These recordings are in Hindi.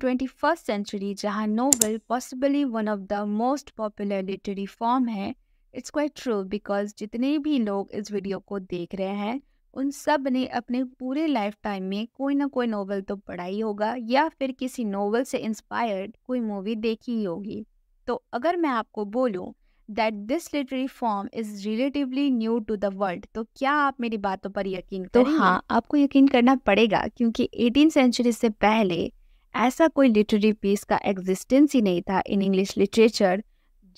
ट्वेंटी फर्स्ट सेंचुरी जहाँ novel possibly one of the most popular literary form है इट्स क्वाइट ट्रू बिकॉज जितने भी लोग इस वीडियो को देख रहे हैं उन सब ने अपने पूरे लाइफ टाइम में कोई ना कोई नोवेल तो पढ़ा ही होगा या फिर किसी नोवेल से इंस्पायर्ड कोई मूवी देखी ही होगी तो अगर मैं आपको बोलूँ that this literary form is relatively new to the world तो क्या आप मेरी बातों पर यकीन तो हाँ आपको यकीन करना पड़ेगा क्योंकि एटीन सेंचुरी से पहले ऐसा कोई लिटरेरी पीस का एग्जिस्टेंस ही नहीं था इन इंग्लिश लिटरेचर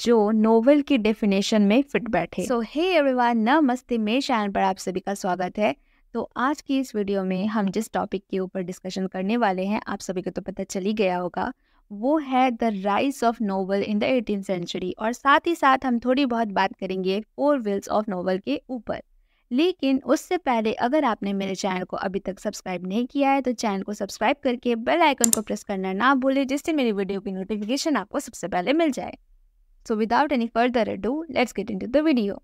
जो नोवेल की डेफिनेशन में फिट बैठे सो हे एवरीवन नमस्ते मे चैनल पर आप सभी का स्वागत है तो आज की इस वीडियो में हम जिस टॉपिक के ऊपर डिस्कशन करने वाले हैं आप सभी को तो पता चली गया होगा वो है the rise of novel in the eighteen century और साथ ही साथ हम थोड़ी बहुत बात करेंगे फोर व्हील्स ऑफ नोवेल के ऊपर लेकिन उससे पहले अगर आपने मेरे चैनल को अभी तक सब्सक्राइब नहीं किया है तो चैनल को सब्सक्राइब करके बेल आइकन को प्रेस करना ना भूलें जिससे मेरी वीडियो की नोटिफिकेशन आपको सबसे पहले मिल जाए so without any further do let's get into the video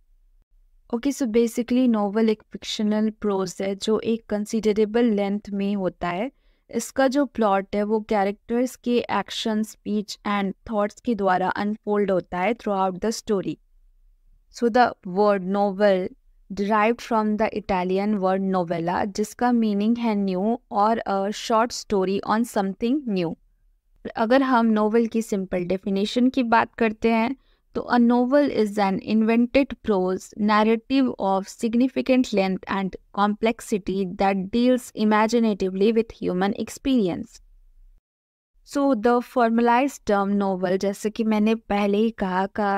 okay so basically novel एक फिक्शनल प्रोज है जो एक कंसिडरेबल लेंथ में होता है इसका जो प्लॉट है वो कैरेक्टर्स के एक्शन स्पीच एंड थॉट्स के द्वारा अनफोल्ड होता है throughout the story so the word novel derived from the Italian word novella जिसका मीनिंग है न्यू और a short story on something new अगर हम नोवेल की सिंपल डेफिनेशन की बात करते हैं तो a novel is an invented prose narrative of significant length and complexity that deals imaginatively with human experience so the formalise term novel जैसे कि मैंने पहले ही कहा का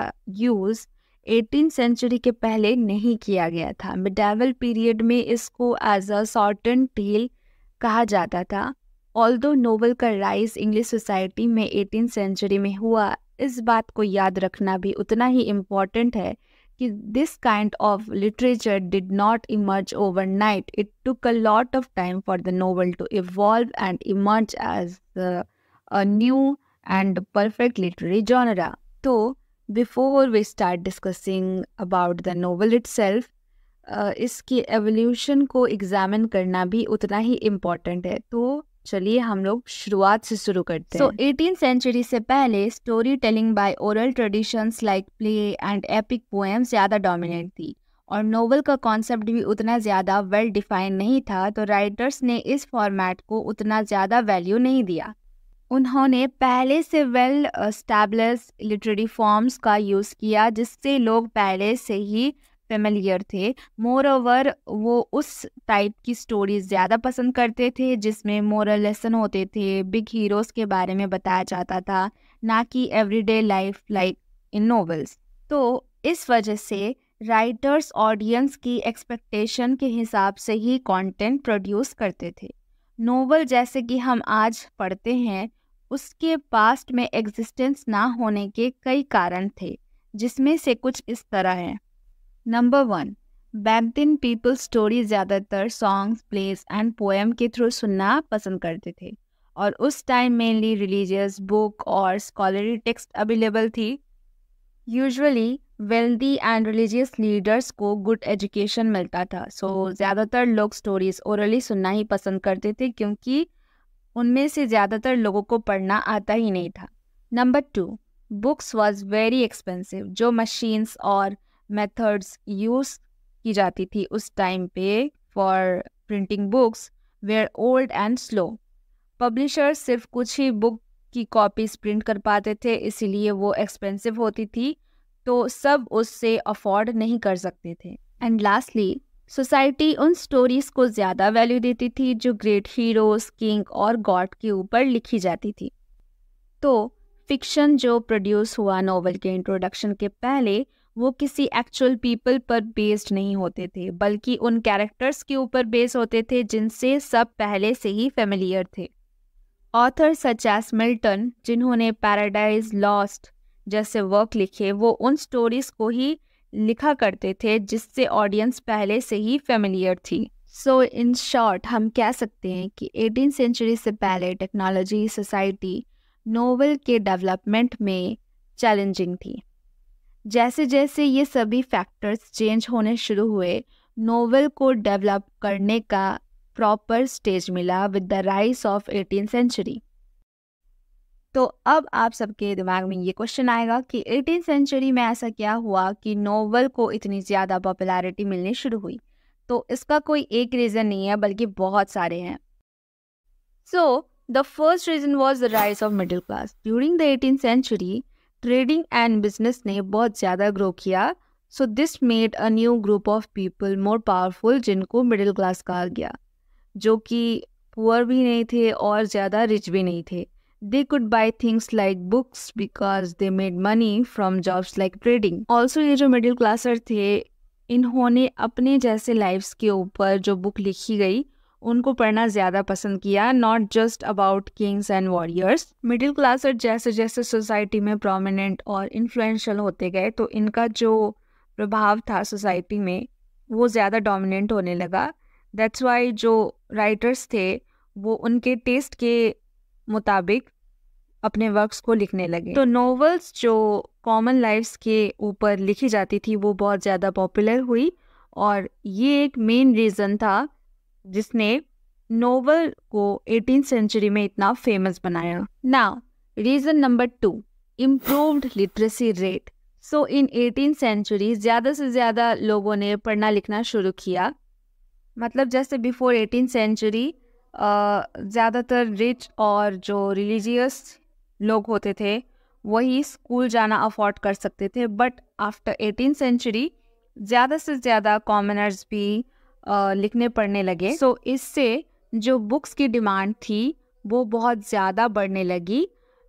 यूज़ एटीन सेंचुरी के पहले नहीं किया गया था मिडावल पीरियड में इसको एज अ सॉर्टन टेल कहा जाता था ऑल दो नोवल का राइज इंग्लिश सोसाइटी में एटीन सेंचुरी में हुआ इस बात को याद रखना भी उतना ही इम्पॉर्टेंट है कि this kind of literature did not emerge overnight it took a lot of time for the novel to evolve and emerge as new and perfect literary genre तो before we start discussing about the novel itself इसकी एवोल्यूशन को एग्जामिन करना भी उतना ही इम्पोर्टेंट है तो चलिए हम लोग शुरुआत से शुरू करते हैं सो एटीन सेंचुरी से पहले storytelling by oral traditions like play and epic poem ज़्यादा डोमिनेट थी और नोवेल का कॉन्सेप्ट भी उतना ज़्यादा वेल डिफाइन नहीं था तो राइटर्स ने इस फॉर्मेट को उतना ज़्यादा वैल्यू नहीं दिया उन्होंने पहले से वेल स्टैब्लिश लिटरेरी फॉर्म्स का यूज़ किया जिससे लोग पहले से ही फेमिलियर थे मोर ओवर वो उस टाइप की स्टोरीज ज़्यादा पसंद करते थे जिसमें मोरल लेसन होते थे बिग हीरोज़ के बारे में बताया जाता था ना कि everyday life like in novels तो इस वजह से राइटर्स ऑडियंस की एक्सपेक्टेशन के हिसाब से ही कंटेंट प्रोड्यूस करते थे नोवेल जैसे कि हम आज पढ़ते हैं उसके पास्ट में एग्जिस्टेंस ना होने के कई कारण थे जिसमें से कुछ इस तरह है number one back people story ज़्यादातर सॉन्ग्स प्लेस एंड पोएम के थ्रू सुनना पसंद करते थे और उस टाइम मेनली रिलीजियस बुक और स्कॉलरी टेक्स्ट अवेलेबल थी usually wealthy and religious leaders को गुड एजुकेशन मिलता था सो so, ज़्यादातर लोग स्टोरीज ओरली सुनना ही पसंद करते थे क्योंकि उनमें से ज़्यादातर लोगों को पढ़ना आता ही नहीं था number two books was very expensive जो मशीन्स और मेथड्स यूज़ की जाती थी उस टाइम पे for printing books were old and slow publishers सिर्फ कुछ ही बुक की कॉपीज प्रिंट कर पाते थे इसीलिए वो एक्सपेंसिव होती थी तो सब उससे अफोर्ड नहीं कर सकते थे एंड लास्टली सोसाइटी उन स्टोरीज को ज़्यादा वैल्यू देती थी जो ग्रेट हीरोज किंग और गॉड के ऊपर लिखी जाती थी तो फिक्शन जो प्रोड्यूस हुआ नॉवल के इंट्रोडक्शन के पहले वो किसी एक्चुअल पीपल पर बेस्ड नहीं होते थे बल्कि उन कैरेक्टर्स के ऊपर बेस होते थे जिनसे सब पहले से ही फेमिलियर थे ऑथर सच एस मिल्टन जिन्होंने पैराडाइज लॉस्ट जैसे वर्क लिखे वो उन स्टोरीज को ही लिखा करते थे जिससे ऑडियंस पहले से ही फेमिलियर थी सो इन शॉर्ट हम कह सकते हैं कि एटीन सेंचुरी से पहले टेक्नोलॉजी सोसाइटी नोवेल के डेवलपमेंट में चैलेंजिंग थी जैसे जैसे ये सभी फैक्टर्स चेंज होने शुरू हुए नोवेल को डेवलप करने का प्रॉपर स्टेज मिला with the rise of eighteen century तो अब आप सबके दिमाग में ये क्वेश्चन आएगा कि एटीन सेंचुरी में ऐसा क्या हुआ कि नोवेल को इतनी ज़्यादा पॉपुलैरिटी मिलनी शुरू हुई तो इसका कोई एक रीज़न नहीं है बल्कि बहुत सारे हैं so the first reason was the rise of middle class during the eighteen century trading and business ने बहुत ज़्यादा ग्रो किया so this made a new group of people more powerful जिनको मिडिल क्लास कहा गया जो कि पुअर भी नहीं थे और ज़्यादा रिच भी नहीं थे They could buy things like books because they made money from jobs like trading. Also ये जो middle classer थे इन्होंने अपने जैसे लाइफ्स के ऊपर जो बुक लिखी गई उनको पढ़ना ज़्यादा पसंद किया not just about kings and warriors middle क्लासर जैसे जैसे सोसाइटी में प्रोमिनेंट और इन्फ्लुएंशियल होते गए तो इनका जो प्रभाव था सोसाइटी में वो ज़्यादा डोमिनेंट होने लगा दैट्स वाई जो राइटर्स थे वो उनके टेस्ट के मुताबिक अपने वर्क्स को लिखने लगे तो नॉवेल्स जो कॉमन लाइफ्स के ऊपर लिखी जाती थी वो बहुत ज़्यादा पॉपुलर हुई और ये एक मेन रीज़न था जिसने नोवेल को एटीन सेंचुरी में इतना फेमस बनाया ना reason number two improved literacy rate so in eighteen century ज़्यादा से ज़्यादा लोगों ने पढ़ना लिखना शुरू किया मतलब जैसे बिफोर एटीन सेंचुरी ज़्यादातर रिच और जो रिलीजियस लोग होते थे वही स्कूल जाना अफोर्ड कर सकते थे बट आफ्टर एटीन सेंचुरी ज़्यादा से ज़्यादा कॉमनर्स भी लिखने पढ़ने लगे सो so, इससे जो बुक्स की डिमांड थी वो बहुत ज़्यादा बढ़ने लगी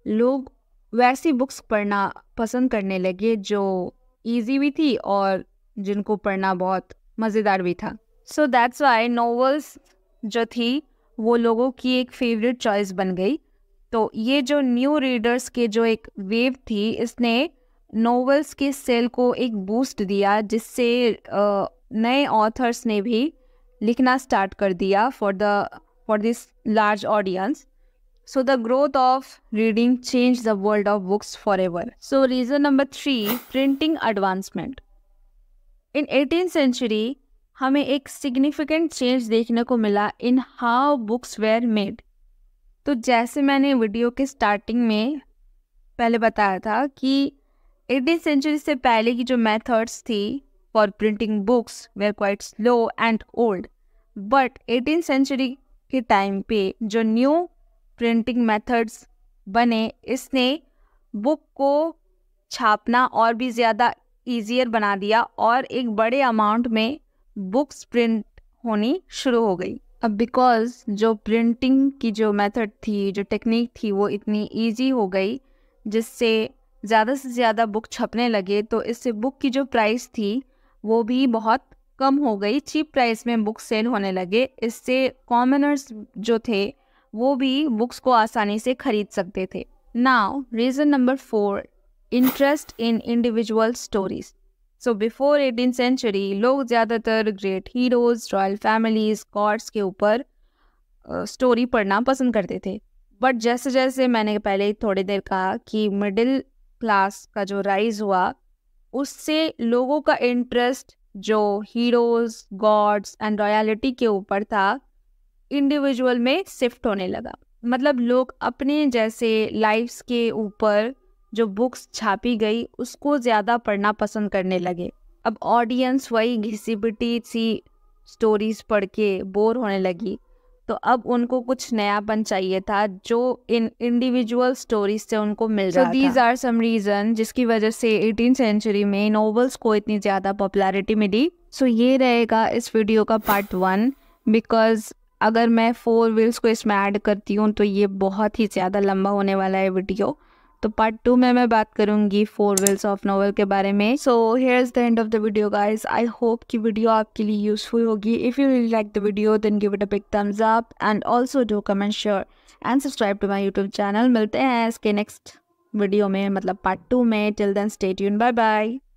लोग वैसी बुक्स पढ़ना पसंद करने लगे जो ईजी भी थी और जिनको पढ़ना बहुत मज़ेदार भी था सो दैट्स वाई नॉवेल्स जो थी वो लोगों की एक फेवरेट चॉइस बन गई तो ये जो न्यू रीडर्स के जो एक वेव थी इसने नॉवेल्स के सेल को एक बूस्ट दिया जिससे नए ऑथर्स ने भी लिखना स्टार्ट कर दिया for the for this large audience so the growth of reading change the world of books forever so reason number three printing advancement in eighteen century हमें एक सिग्निफिकेंट चेंज देखने को मिला in how books were made तो जैसे मैंने वीडियो के स्टार्टिंग में पहले बताया था कि एटीन सेंचुरी से पहले की जो मेथड्स थी for printing books were quite slow and old but eighteen century के टाइम पे जो न्यू प्रिंटिंग मेथड्स बने इसने बुक को छापना और भी ज़्यादा ईजियर बना दिया और एक बड़े अमाउंट में बुक्स प्रिंट होनी शुरू हो गई अब बिकॉज जो प्रिंटिंग की जो मेथड थी जो टेक्निक थी वो इतनी इजी हो गई जिससे ज़्यादा से ज़्यादा बुक छपने लगे तो इससे बुक की जो प्राइस थी वो भी बहुत कम हो गई चीप प्राइस में बुक सेल होने लगे इससे कॉमनर्स जो थे वो भी बुक्स को आसानी से खरीद सकते थे now reason number four interest in individual stories so before eighteen century लोग ज़्यादातर great heroes royal families gods के ऊपर स्टोरी पढ़ना पसंद करते थे बट जैसे जैसे मैंने पहले थोड़ी देर कहा कि मिडिल क्लास का जो राइज हुआ उससे लोगों का इंटरेस्ट जो हीरोज़ गॉड्स एंड रॉयलिटी के ऊपर था इंडिविजुअल में शिफ्ट होने लगा मतलब लोग अपने जैसे लाइफ्स के ऊपर जो बुक्स छापी गई उसको ज़्यादा पढ़ना पसंद करने लगे अब ऑडियंस वही घिसी पिटी सी स्टोरीज पढ़ के बोर होने लगी तो अब उनको कुछ नयापन चाहिए था जो इन इंडिविजुअल स्टोरीज से उनको मिल रहा था। दीज आर सम रीज़न जिसकी वजह से एटीन सेंचुरी में नॉवल्स को इतनी ज़्यादा पॉपुलैरिटी मिली सो ये रहेगा इस वीडियो का पार्ट वन बिकॉज अगर मैं फोर व्हील्स को इसमें ऐड करती हूँ तो ये बहुत ही ज़्यादा लंबा होने वाला है वीडियो तो पार्ट टू में मैं बात करूंगी फोर व्हील्स ऑफ नोवेल के बारे में so here is the end of the video guys I hope कि वीडियो आपके लिए यूजफुल होगी if you like the video then give it a big thumbs up and also do comment sure and subscribe to my YouTube channel मिलते हैं इसके नेक्स्ट वीडियो में मतलब पार्ट टू में टिल देन स्टेट यून बाय बाय